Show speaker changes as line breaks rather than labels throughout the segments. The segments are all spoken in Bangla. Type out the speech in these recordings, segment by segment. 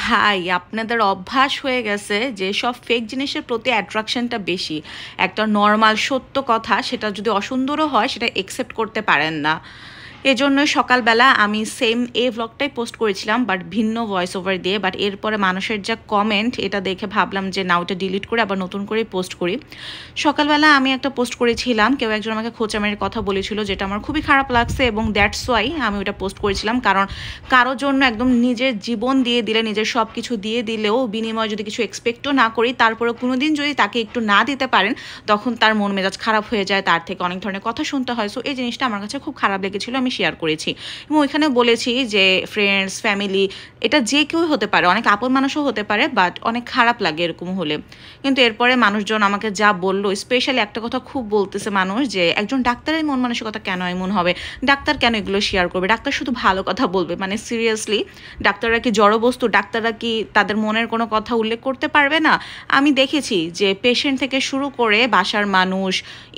ভাই আপনাদের অভ্যাস হয়ে গেছে যে সব ফেক জিনিসের প্রতি অ্যাট্রাকশনটা বেশি একটা নর্মাল সত্য কথা সেটা যদি অসুন্দরও হয় সেটা একসেপ্ট করতে পারেন না এজন্য সকালবেলা আমি সেম এ ব্লগটাই পোস্ট করেছিলাম বাট ভিন্ন ভয়েস ওভার দিয়ে বাট এরপরে মানুষের যা কমেন্ট এটা দেখে ভাবলাম যে না ওটা ডিলিট করে আবার নতুন করে পোস্ট করি সকালবেলা আমি একটা পোস্ট করেছিলাম কেউ একজন আমাকে খোঁচামের কথা বলেছিল যেটা আমার খুবই খারাপ লাগছে এবং দ্যাটস ওয়াই আমি ওটা পোস্ট করেছিলাম কারণ কারোর জন্য একদম নিজের জীবন দিয়ে দিলে নিজের সব কিছু দিয়ে দিলেও বিনিময় যদি কিছু এক্সপেক্টও না করি তারপরে কোনো দিন যদি তাকে একটু না দিতে পারেন তখন তার মন মেজাজ খারাপ হয়ে যায় তার থেকে অনেক ধরনের কথা শুনতে হয় সো এই জিনিসটা আমার কাছে খুব খারাপ লেগেছিলো আমি আমি শেয়ার করেছি এবং ওইখানে বলেছি যে ফ্রেন্ডস ফ্যামিলি এটা যে কেউ হতে পারে অনেক আপন মানুষও হতে পারে বাট অনেক খারাপ লাগে এরকম হলে কিন্তু এরপরে মানুষজন আমাকে যা বললো স্পেশালি একটা কথা খুব বলতেছে মানুষ যে একজন ডাক্তারের মন মানসিকতা কেন এমন হবে ডাক্তার কেন এগুলো শেয়ার করবে ডাক্তার শুধু ভালো কথা বলবে মানে সিরিয়াসলি ডাক্তাররা কি বস্তু ডাক্তাররা কি তাদের মনের কোনো কথা উল্লেখ করতে পারবে না আমি দেখেছি যে পেশেন্ট থেকে শুরু করে বাসার মানুষ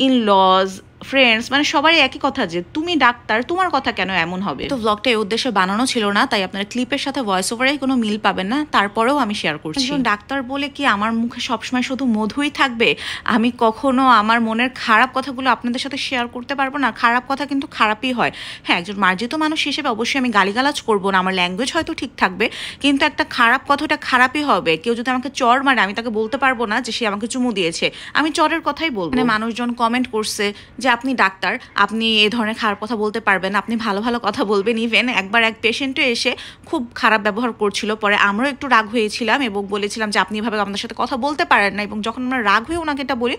ইন লজ ফ্রেন্ডস মানে সবারই একই কথা যে তুমি ডাক্তার তোমার কথা কেন এমন হবে তো ব্লগটা এই উদ্দেশ্যে বানানো ছিল না তাই আপনারা ক্লিপের সাথে ভয়েস ওভারে কোনো মিল পাবেন না তারপরেও আমি শেয়ার করছি ডাক্তার বলে কি আমার মুখে সবসময় শুধু মধুই থাকবে আমি কখনো আমার মনের খারাপ কথাগুলো আপনাদের সাথে শেয়ার করতে পারবো না খারাপ কথা কিন্তু খারাপই হয় হ্যাঁ একজন মার্জিত মানুষ হিসেবে অবশ্যই আমি গালিগালাজ করবো না আমার ল্যাঙ্গুয়েজ হয়তো ঠিক থাকবে কিন্তু একটা খারাপ কথাটা খারাপই হবে কেউ যদি আমাকে চর মারে আমি তাকে বলতে পারবো না যে সে আমাকে চুমু দিয়েছে আমি চরের কথাই বলবো মানে মানুষজন কমেন্ট করছে যে আপনি ডাক্তার আপনি এ ধরনের খারাপ কথা বলতে পারবেন আপনি ভালো ভালো কথা বলবেন ইভেন একবার এক পেশেন্টও এসে খুব খারাপ ব্যবহার করছিল পরে আমরাও একটু রাগ হয়েছিলাম এবং বলেছিলাম যে আপনি এভাবে আমাদের সাথে কথা বলতে পারেন না এবং যখন আমরা রাগ হয়ে ওনাকে এটা বলি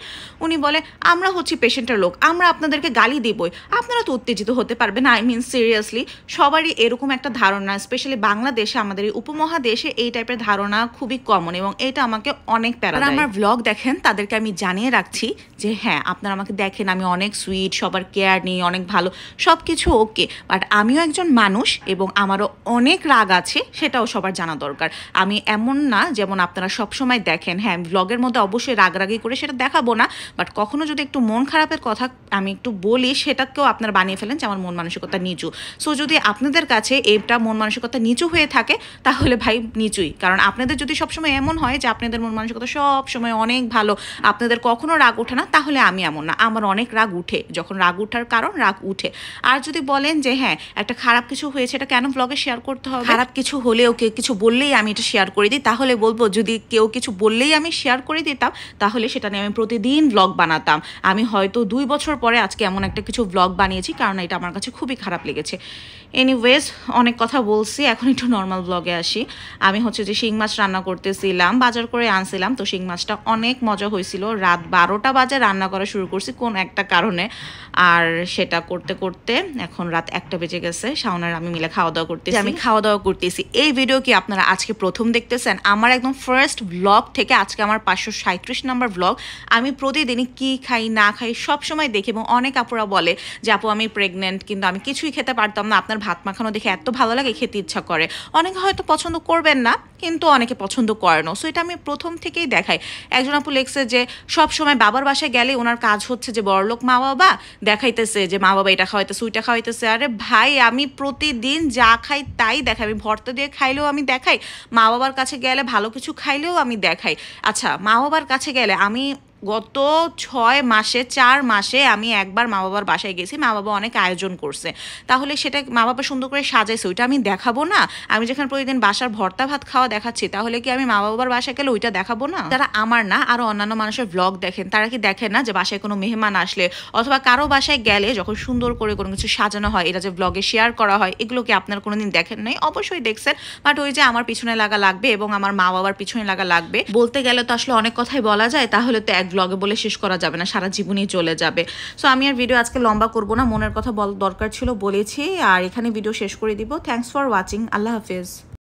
উনি বলে আমরা হচ্ছি পেশেন্টের লোক আমরা আপনাদেরকে গালি দেবই আপনারা তো উত্তেজিত হতে পারবেন আই মিন সিরিয়াসলি সবারই এরকম একটা ধারণা স্পেশালি বাংলাদেশে আমাদের এই উপমহাদেশে এই টাইপের ধারণা খুবই কমন এবং এটা আমাকে অনেক প্যারা আমার ব্লগ দেখেন তাদেরকে আমি জানিয়ে রাখছি যে হ্যাঁ আপনারা আমাকে দেখেন আমি অনেক সুইট সবার কেয়ার নেই অনেক ভালো সব কিছু ওকে বাট আমিও একজন মানুষ এবং আমারও অনেক রাগ আছে সেটাও সবার জানা দরকার আমি এমন না যেমন আপনারা সবসময় দেখেন হ্যাঁ ব্লগের মধ্যে অবশ্যই রাগ রাগি করে সেটা দেখাবো না বাট কখনো যদি একটু মন খারাপের কথা আমি একটু বলি সেটাকেও আপনারা বানিয়ে ফেলেন যে আমার মন মানসিকতা নিচু সো যদি আপনাদের কাছে এটা মন মানসিকতা নিচু হয়ে থাকে তাহলে ভাই নিচুই কারণ আপনাদের যদি সবসময় এমন হয় যে আপনাদের মন মানসিকতা সবসময় অনেক ভালো আপনাদের কখনো রাগ ওঠে না তাহলে আমি এমন না আমার অনেক রাগ উঠে উঠে যখন রাগ উঠার কারণ রাগ উঠে আর যদি বলেন যে হ্যাঁ একটা খারাপ কিছু হয়েছে এটা কেন ব্লগে শেয়ার করতে হবে খারাপ কিছু হলেও কেউ কিছু বললেই আমি এটা শেয়ার করে দিই তাহলে বলবো যদি কেউ কিছু বললেই আমি শেয়ার করে দিতাম তাহলে সেটা নিয়ে আমি প্রতিদিন ব্লগ বানাতাম আমি হয়তো দুই বছর পরে আজকে এমন একটা কিছু ব্লগ বানিয়েছি কারণ এটা আমার কাছে খুবই খারাপ লেগেছে এনিওয়েজ অনেক কথা বলছি এখন একটু নর্মাল ব্লগে আসি আমি হচ্ছে যে শিং মাছ রান্না করতেছিলাম বাজার করে আনছিলাম তো শিং মাছটা অনেক মজা হয়েছিল রাত বারোটা বাজে রান্না করা শুরু করছি কোন একটা কারণে সামনে আর সেটা করতে করতে এখন রাত একটা বেজে গেছে শাওনার আমি মিলে খাওয়া দাওয়া করতেছি আমি খাওয়া দাওয়া করতেছি এই ভিডিও কি আপনারা আজকে প্রথম দেখতেছেন আমার একদম ফার্স্ট ব্লগ থেকে আজকে আমার পাঁচশো সাঁত্রিশ নম্বর ব্লগ আমি প্রতিদিনই কি খাই না খাই সব সময় দেখি এবং অনেক আপুরা বলে যে আপু আমি প্রেগনেন্ট কিন্তু আমি কিছুই খেতে পারতাম না আপনার ভাত মাখানো দেখে এত ভালো লাগে খেতে ইচ্ছা করে অনেকে হয়তো পছন্দ করবেন না কিন্তু অনেকে পছন্দ করে না সো এটা আমি প্রথম থেকেই দেখাই একজন আপু লেখছে যে সব সময় বাবার বাসায় গেলে ওনার কাজ হচ্ছে যে বড়লোক মা বাবা দেখাইতেছে যে মা বাবা এটা খাওয়াইতেছে ওইটা খাওয়াইতেছে আরে ভাই আমি প্রতিদিন যা খাই তাই দেখাই আমি ভর্ত দিয়ে খাইলেও আমি দেখাই মা বাবার কাছে গেলে ভালো কিছু খাইলেও আমি দেখাই আচ্ছা মা বাবার কাছে গেলে আমি গত ছয় মাসে চার মাসে আমি একবার মা বাবার বাসায় গেছি মা বাবা অনেক আয়োজন করছে তাহলে সেটা মা বাবা সুন্দর করে সাজাইছে ওইটা আমি দেখাবো না আমি যেখানে প্রতিদিন বাসার ভর্তা ভাত খাওয়া দেখাচ্ছি তাহলে কি আমি মা বাবার বাসায় গেলে ওইটা দেখাবো না যারা আমার না আরও অন্যান্য মানুষের ব্লগ দেখেন তারা কি দেখেন না যে বাসায় কোনো মেহমান আসলে অথবা কারো বাসায় গেলে যখন সুন্দর করে কোনো কিছু সাজানো হয় এটা যে ব্লগে শেয়ার করা হয় এগুলো কি আপনার কোনো দিন দেখেন নাই অবশ্যই দেখছেন বাট ওই যে আমার পিছনে লাগা লাগবে এবং আমার মা বাবার পিছনে লাগা লাগবে বলতে গেলে তো আসলে অনেক কথাই বলা যায় তাহলে তো এক ব্লগে বলে শেষ করা যাবে না সারা জীবনই চলে যাবে সো আমি আর ভিডিও আজকে লম্বা করব না মনের কথা বল দরকার ছিল বলেছি আর এখানে ভিডিও শেষ করে দিব থ্যাংকস ফর ওয়াচিং আল্লাহ হাফিজ